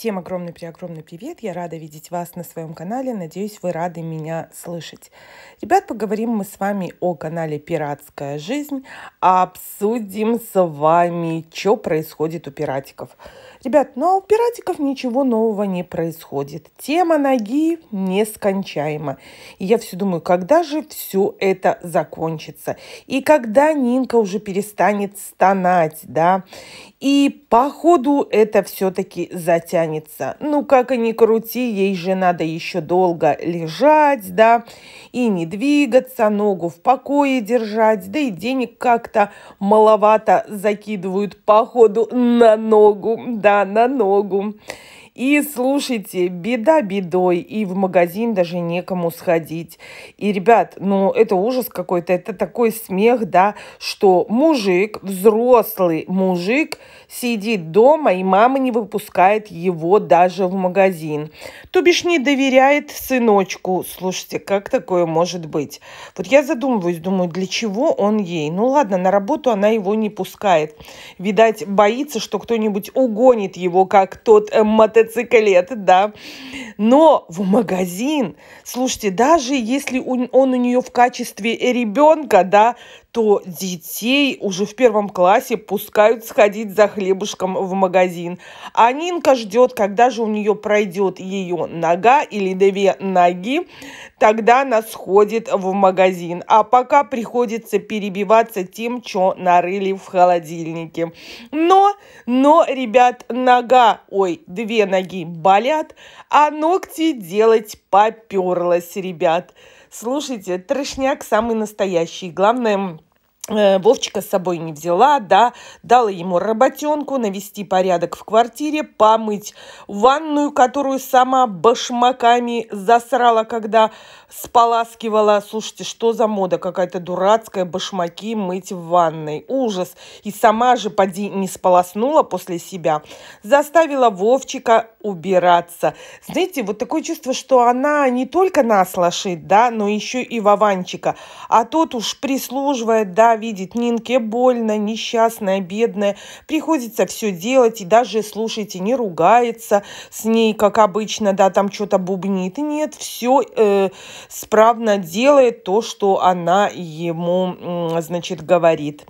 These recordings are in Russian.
Всем огромный-преогромный привет! Я рада видеть вас на своем канале. Надеюсь, вы рады меня слышать. Ребят, поговорим мы с вами о канале «Пиратская жизнь». Обсудим с вами, что происходит у пиратиков. Ребят, ну а у пиратиков ничего нового не происходит. Тема ноги нескончаема. И я все думаю, когда же все это закончится? И когда Нинка уже перестанет стонать, да? И походу это все-таки затянет останется. Ну, как и ни крути, ей же надо еще долго лежать, да, и не двигаться, ногу в покое держать, да и денег как-то маловато закидывают походу на ногу, да, на ногу. И слушайте, беда бедой, и в магазин даже некому сходить. И, ребят, ну это ужас какой-то, это такой смех, да, что мужик, взрослый мужик, сидит дома, и мама не выпускает его даже в магазин. То бишь не доверяет сыночку. Слушайте, как такое может быть? Вот я задумываюсь, думаю, для чего он ей? Ну ладно, на работу она его не пускает. Видать, боится, что кто-нибудь угонит его, как тот мотоцикл мотоциклет, да. Но в магазин, слушайте, даже если он у нее в качестве ребенка, да, то детей уже в первом классе пускают сходить за хлебушком в магазин. А Нинка ждет, когда же у нее пройдет ее нога или две ноги, тогда она сходит в магазин. А пока приходится перебиваться тем, что нарыли в холодильнике. Но, но, ребят, нога, ой, две ноги болят, а ногти делать поперлась, ребят. Слушайте, трешняк самый настоящий. Главное, Э, Вовчика с собой не взяла, да, дала ему работенку, навести порядок в квартире, помыть ванную, которую сама башмаками засрала, когда споласкивала. Слушайте, что за мода какая-то дурацкая, башмаки мыть в ванной. Ужас. И сама же, поди, не сполоснула после себя. Заставила Вовчика убираться. Знаете, вот такое чувство, что она не только нас лошит, да, но еще и Вованчика. А тот уж прислуживает, да, видит. Нинке больно, несчастная, бедная. Приходится все делать и даже, слушайте, не ругается с ней, как обычно, да, там что-то бубнит. Нет, все э, справно делает то, что она ему, значит, говорит.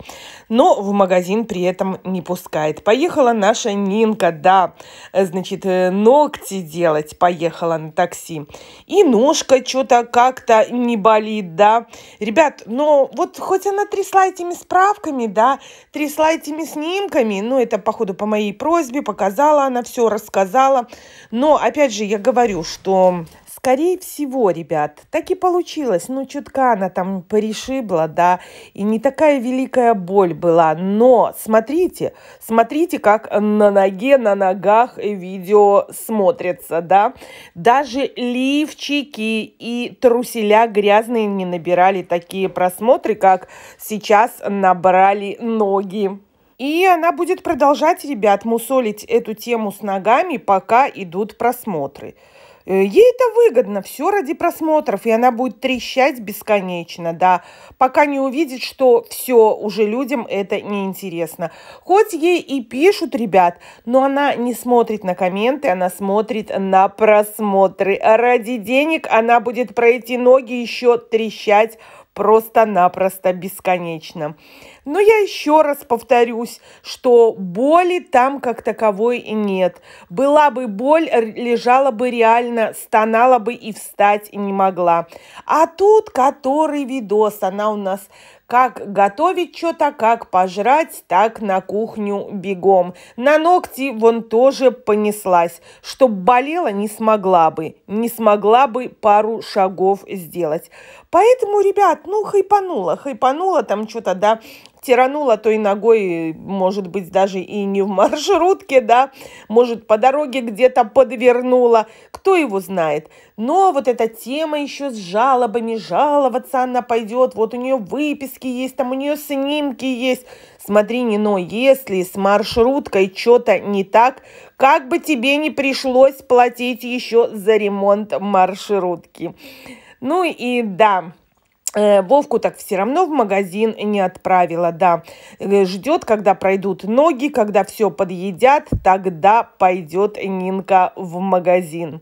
Но в магазин при этом не пускает. Поехала наша Нинка, да, э, значит, э, ногти делать поехала на такси. И ножка что-то как-то не болит, да. Ребят, но ну, вот хоть она трясла трясла этими справками, да, трясла этими снимками. Ну, это, походу, по моей просьбе, показала она все, рассказала. Но, опять же, я говорю, что Скорее всего, ребят, так и получилось. Ну, чутка она там порешибла, да, и не такая великая боль была. Но смотрите, смотрите, как на ноге, на ногах видео смотрится, да. Даже лифчики и труселя грязные не набирали такие просмотры, как сейчас набрали ноги. И она будет продолжать, ребят, мусолить эту тему с ногами, пока идут просмотры. Э, ей это выгодно, все ради просмотров, и она будет трещать бесконечно, да, пока не увидит, что все, уже людям это неинтересно. Хоть ей и пишут ребят, но она не смотрит на комменты, она смотрит на просмотры. Ради денег она будет пройти ноги еще трещать просто-напросто бесконечно. Но я еще раз повторюсь, что боли там как таковой и нет. Была бы боль, лежала бы реально, стонала бы и встать не могла. А тут который видос, она у нас как готовить что-то, как пожрать, так на кухню бегом. На ногти вон тоже понеслась. Чтоб болела, не смогла бы. Не смогла бы пару шагов сделать. Поэтому, ребят, ну хайпанула, хайпанула там что-то, да, тиранула той ногой, может быть, даже и не в маршрутке, да, может, по дороге где-то подвернула, кто его знает. Но вот эта тема еще с жалобами, жаловаться она пойдет, вот у нее выписки есть, там у нее снимки есть. Смотри, не но, если с маршруткой что-то не так, как бы тебе не пришлось платить еще за ремонт маршрутки. Ну и да, Э, Вовку так все равно в магазин не отправила, да. Э, Ждет, когда пройдут ноги, когда все подъедят, тогда пойдет Нинка в магазин.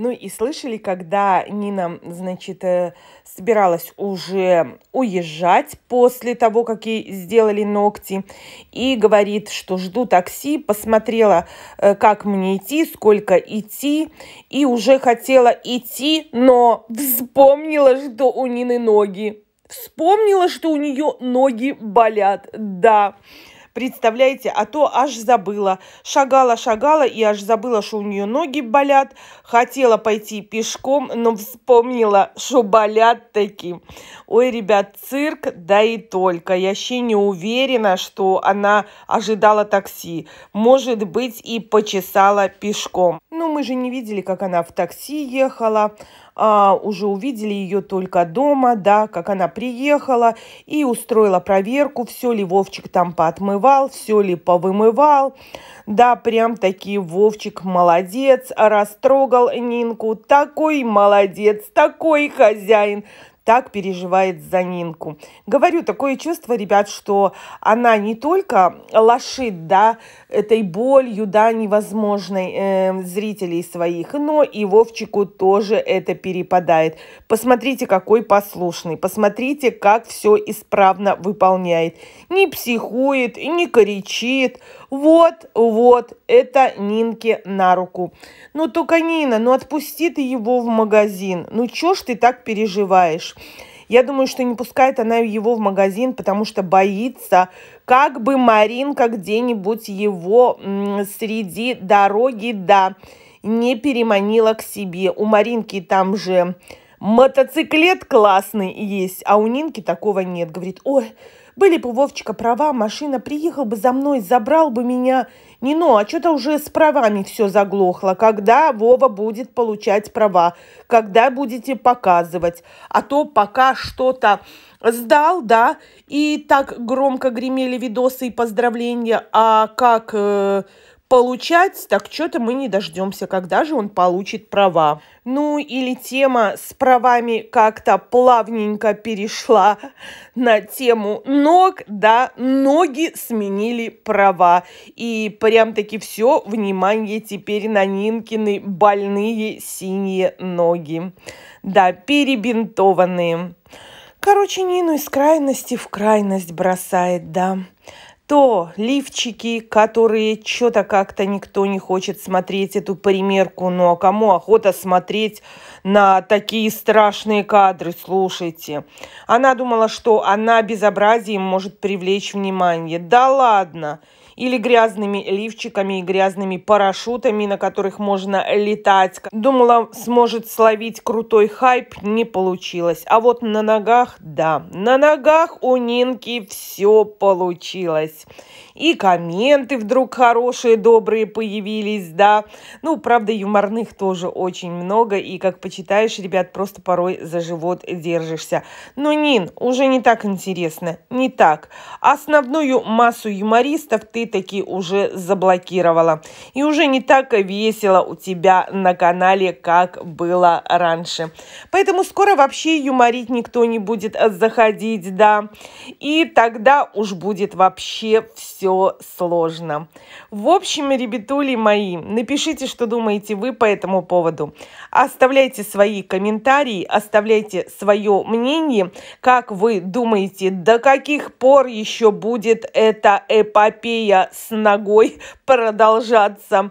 Ну и слышали, когда Нина, значит, э, собиралась уже уезжать после того, как ей сделали ногти, и говорит, что жду такси, посмотрела, э, как мне идти, сколько идти, и уже хотела идти, но вспомнила, что у Нины ноги. Вспомнила, что у нее ноги болят, да. Представляете, а то аж забыла. Шагала-шагала и аж забыла, что у нее ноги болят. Хотела пойти пешком, но вспомнила, что болят такие. Ой, ребят, цирк, да и только. Я еще не уверена, что она ожидала такси. Может быть, и почесала пешком. Но мы же не видели, как она в такси ехала а, уже увидели ее только дома, да, как она приехала и устроила проверку, все ли Вовчик там поотмывал повымывал, все ли повымывал. Да, прям таки Вовчик молодец, растрогал Нинку. Такой молодец, такой хозяин так переживает за Нинку. Говорю, такое чувство, ребят, что она не только лошит, да, этой болью, да, невозможной э, зрителей своих, но и Вовчику тоже это перепадает. Посмотрите, какой послушный, посмотрите, как все исправно выполняет. Не психует, не коричит, вот, вот, это Нинке на руку. Ну, только Нина, ну отпусти ты его в магазин. Ну, чё ж ты так переживаешь? Я думаю, что не пускает она его в магазин, потому что боится, как бы Маринка где-нибудь его среди дороги, да, не переманила к себе. У Маринки там же мотоциклет классный есть, а у Нинки такого нет. Говорит, ой, были бы Вовчика права, машина приехал бы за мной, забрал бы меня. Не, Нино, ну, а что-то уже с правами все заглохло. Когда Вова будет получать права? Когда будете показывать? А то пока что-то сдал, да, и так громко гремели видосы и поздравления, а как... Э, получать, так что-то мы не дождемся, когда же он получит права. Ну или тема с правами как-то плавненько перешла на тему ног, да, ноги сменили права. И прям-таки все внимание теперь на Нинкины больные синие ноги. Да, перебинтованные. Короче, Нину из крайности в крайность бросает, да то лифчики, которые что-то как-то никто не хочет смотреть эту примерку. Ну а кому охота смотреть на такие страшные кадры, слушайте. Она думала, что она безобразием может привлечь внимание. Да ладно! или грязными лифчиками и грязными парашютами, на которых можно летать. Думала, сможет словить крутой хайп, не получилось. А вот на ногах, да, на ногах у Нинки все получилось. И комменты вдруг хорошие, добрые появились, да. Ну, правда, юморных тоже очень много, и, как почитаешь, ребят, просто порой за живот держишься. Но, Нин, уже не так интересно, не так. Основную массу юмористов ты таки уже заблокировала. И уже не так весело у тебя на канале, как было раньше. Поэтому скоро вообще юморить никто не будет заходить, да. И тогда уж будет вообще все сложно. В общем, ребятули мои, напишите, что думаете вы по этому поводу. Оставляйте Пишите свои комментарии, оставляйте свое мнение. Как вы думаете, до каких пор еще будет эта эпопея с ногой продолжаться?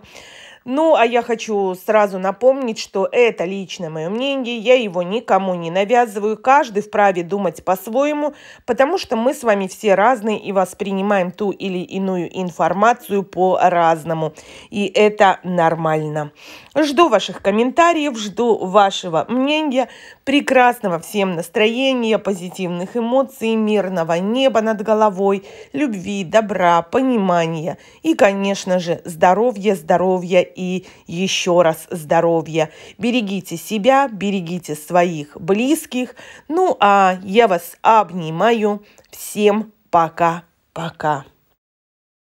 Ну, а я хочу сразу напомнить, что это личное мое мнение, я его никому не навязываю, каждый вправе думать по-своему, потому что мы с вами все разные и воспринимаем ту или иную информацию по-разному, и это нормально. Жду ваших комментариев, жду вашего мнения. Прекрасного всем настроения, позитивных эмоций, мирного неба над головой, любви, добра, понимания и, конечно же, здоровья, здоровья и еще раз здоровья. Берегите себя, берегите своих близких. Ну а я вас обнимаю. Всем пока-пока.